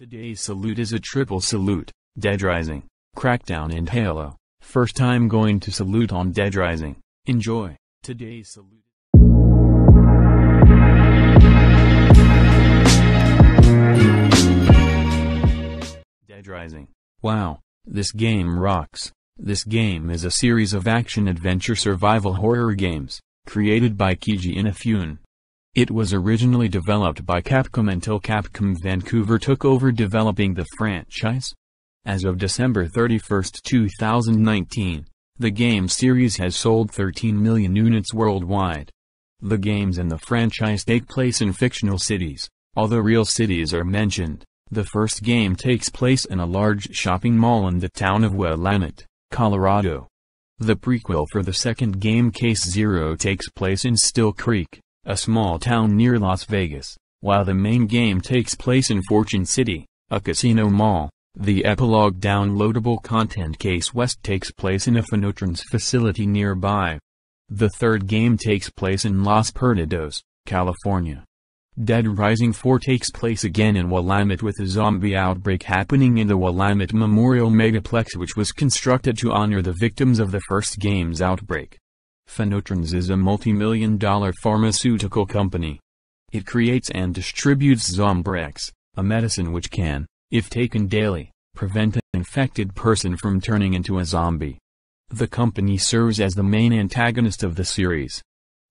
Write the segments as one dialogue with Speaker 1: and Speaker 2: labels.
Speaker 1: Today's salute is a triple salute, Dead Rising, Crackdown and Halo. First time going to salute on Dead Rising. Enjoy. Today's salute. Dead Rising. Wow, this game rocks. This game is a series of action-adventure survival horror games, created by Keiji Inafune, it was originally developed by Capcom until Capcom Vancouver took over developing the franchise. As of December 31, 2019, the game series has sold 13 million units worldwide. The games in the franchise take place in fictional cities, although real cities are mentioned. The first game takes place in a large shopping mall in the town of Willamette, Colorado. The prequel for the second game Case Zero takes place in Still Creek, a small town near Las Vegas, while the main game takes place in Fortune City, a casino mall. The epilogue downloadable content Case West takes place in a Phenotrans facility nearby. The third game takes place in Los Perdidos, California. Dead Rising 4 takes place again in Willamette with a zombie outbreak happening in the Willamette Memorial Megaplex which was constructed to honor the victims of the first game's outbreak. Phenotrans is a multi-million dollar pharmaceutical company. It creates and distributes Zombrex, a medicine which can, if taken daily, prevent an infected person from turning into a zombie. The company serves as the main antagonist of the series.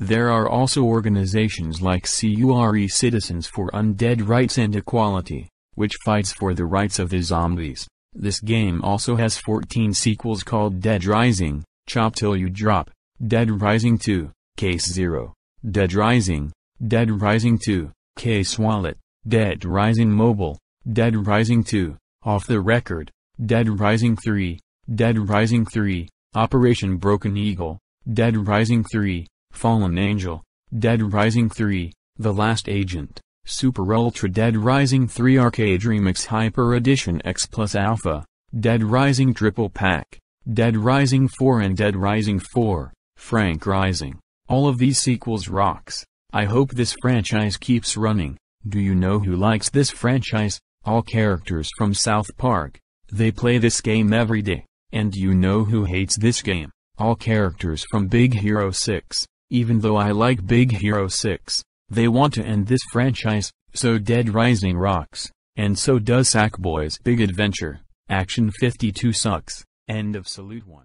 Speaker 1: There are also organizations like CURE Citizens for Undead Rights and Equality, which fights for the rights of the zombies. This game also has 14 sequels called Dead Rising, Chop Till You Drop, Dead Rising 2, Case 0, Dead Rising, Dead Rising 2, Case Wallet, Dead Rising Mobile, Dead Rising 2, Off the Record, Dead Rising 3, Dead Rising 3, Operation Broken Eagle, Dead Rising 3, Fallen Angel, Dead Rising 3, The Last Agent, Super Ultra Dead Rising 3 Arcade Remix Hyper Edition X Plus Alpha, Dead Rising Triple Pack, Dead Rising 4 and Dead Rising 4. Frank Rising. All of these sequels rocks. I hope this franchise keeps running. Do you know who likes this franchise? All characters from South Park. They play this game every day. And you know who hates this game? All characters from Big Hero 6. Even though I like Big Hero 6, they want to end this franchise, so Dead Rising rocks. And so does Sackboy's Big Adventure. Action 52 sucks. End of Salute 1.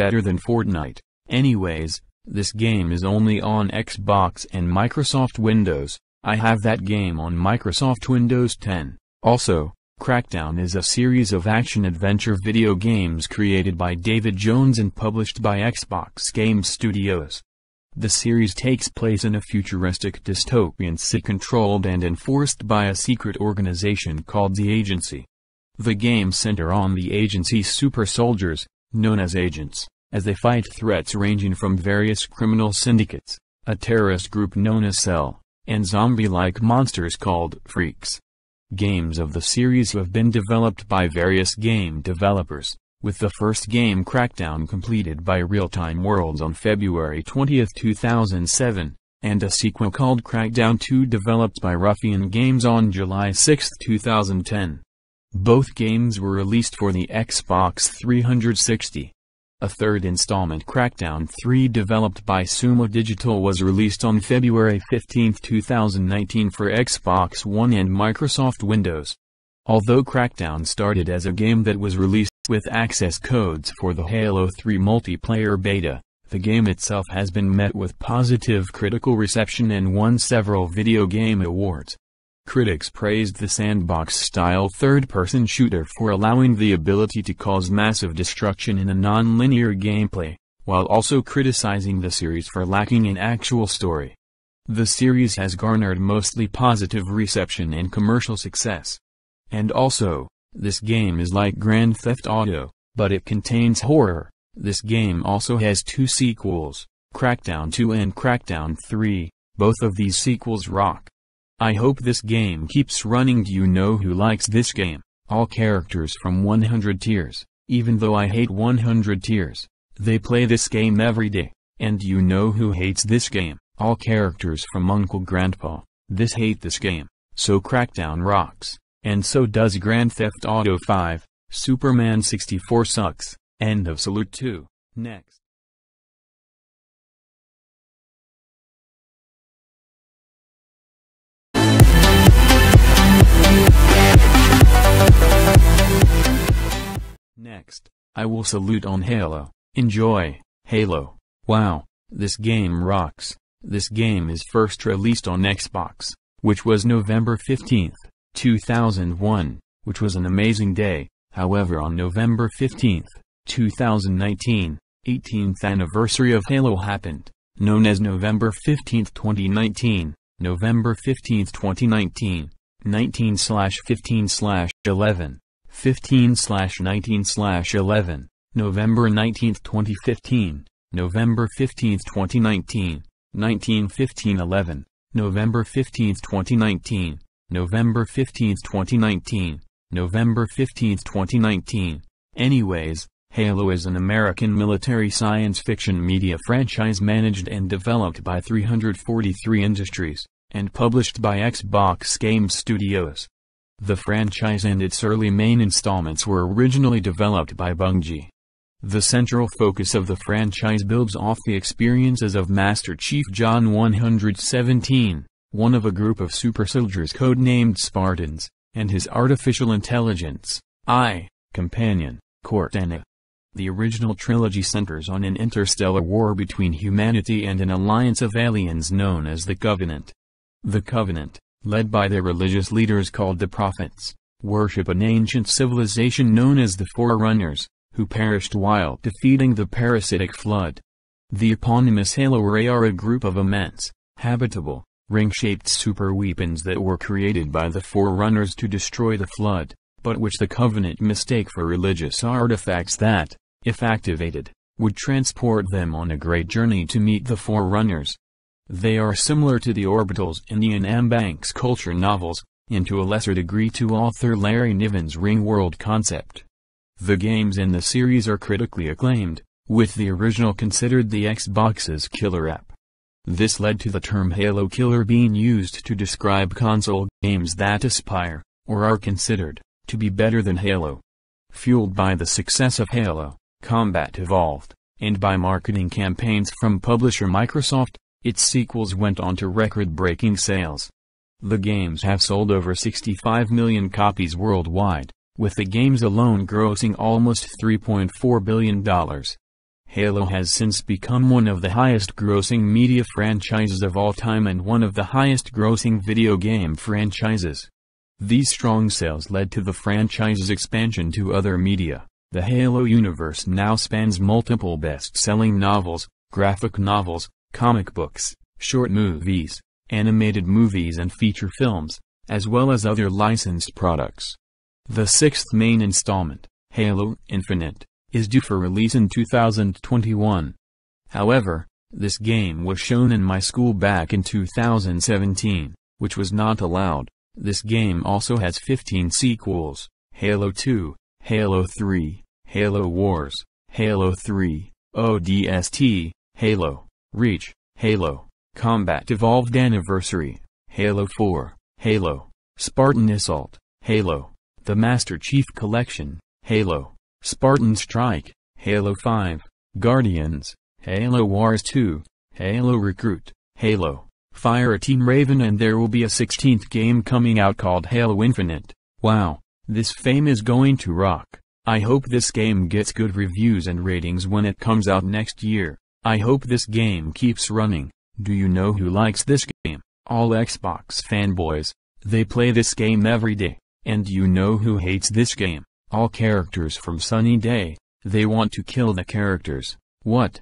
Speaker 1: better than Fortnite. Anyways, this game is only on Xbox and Microsoft Windows. I have that game on Microsoft Windows 10. Also, Crackdown is a series of action-adventure video games created by David Jones and published by Xbox Game Studios. The series takes place in a futuristic dystopian city controlled and enforced by a secret organization called the Agency. The games center on the agency's super soldiers, known as agents, as they fight threats ranging from various criminal syndicates, a terrorist group known as Cell, and zombie-like monsters called Freaks. Games of the series have been developed by various game developers, with the first game Crackdown completed by Real-Time Worlds on February 20, 2007, and a sequel called Crackdown 2 developed by Ruffian Games on July 6, 2010. Both games were released for the Xbox 360. A third installment Crackdown 3 developed by Sumo Digital was released on February 15, 2019 for Xbox One and Microsoft Windows. Although Crackdown started as a game that was released with access codes for the Halo 3 multiplayer beta, the game itself has been met with positive critical reception and won several video game awards. Critics praised the sandbox-style third-person shooter for allowing the ability to cause massive destruction in a non-linear gameplay, while also criticizing the series for lacking an actual story. The series has garnered mostly positive reception and commercial success. And also, this game is like Grand Theft Auto, but it contains horror. This game also has two sequels, Crackdown 2 and Crackdown 3, both of these sequels rock. I hope this game keeps running do you know who likes this game? All characters from 100 Tears, even though I hate 100 Tears, they play this game every day. And you know who hates this game? All characters from Uncle Grandpa, this hate this game, so Crackdown rocks, and so does Grand Theft Auto 5, Superman 64 sucks, end of Salute 2, next. Next, I will salute on Halo. Enjoy, Halo. Wow, this game rocks. This game is first released on Xbox, which was November 15, 2001, which was an amazing day. However on November 15, 2019, 18th anniversary of Halo happened, known as November 15, 2019, November 15, 2019, 19-15-11. 15-19-11, November 19, 2015, November 15, 2019, 1915-11, November 15, 2019, November 15, 2019, November 15, 2019. Anyways, Halo is an American military science fiction media franchise managed and developed by 343 Industries, and published by Xbox Game Studios. The franchise and its early main installments were originally developed by Bungie. The central focus of the franchise builds off the experiences of Master Chief John 117, one of a group of super soldiers codenamed Spartans, and his artificial intelligence, I, companion, Cortana. The original trilogy centers on an interstellar war between humanity and an alliance of aliens known as the Covenant. The Covenant, led by their religious leaders called the prophets, worship an ancient civilization known as the Forerunners, who perished while defeating the parasitic flood. The eponymous Halorae are a group of immense, habitable, ring-shaped superweapons that were created by the Forerunners to destroy the flood, but which the Covenant mistake for religious artifacts that, if activated, would transport them on a great journey to meet the Forerunners, they are similar to the Orbitals in Ian Ambank's culture novels, and to a lesser degree to author Larry Niven's Ring World concept. The games in the series are critically acclaimed, with the original considered the Xbox's killer app. This led to the term Halo Killer being used to describe console games that aspire, or are considered, to be better than Halo. Fueled by the success of Halo, Combat evolved, and by marketing campaigns from publisher Microsoft, its sequels went on to record-breaking sales. The games have sold over 65 million copies worldwide, with the games alone grossing almost $3.4 billion. Halo has since become one of the highest-grossing media franchises of all time and one of the highest-grossing video game franchises. These strong sales led to the franchise's expansion to other media. The Halo universe now spans multiple best-selling novels, graphic novels, comic books, short movies, animated movies and feature films, as well as other licensed products. The sixth main installment, Halo Infinite, is due for release in 2021. However, this game was shown in my school back in 2017, which was not allowed. This game also has 15 sequels, Halo 2, Halo 3, Halo Wars, Halo 3, ODST, Halo Reach, Halo, Combat Evolved Anniversary, Halo 4, Halo, Spartan Assault, Halo, The Master Chief Collection, Halo, Spartan Strike, Halo 5, Guardians, Halo Wars 2, Halo Recruit, Halo, Fire a Team Raven and there will be a 16th game coming out called Halo Infinite. Wow, this fame is going to rock. I hope this game gets good reviews and ratings when it comes out next year. I hope this game keeps running. Do you know who likes this game? All Xbox fanboys. They play this game every day. And you know who hates this game? All characters from Sunny Day. They want to kill the characters. What?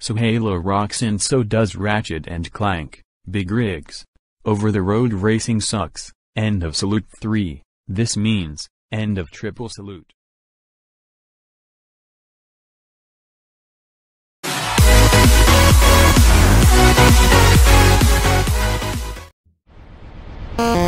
Speaker 1: So Halo rocks and so does Ratchet and Clank, Big Rigs. Over the road racing sucks, end of Salute 3, this means, end of Triple Salute. Thank you.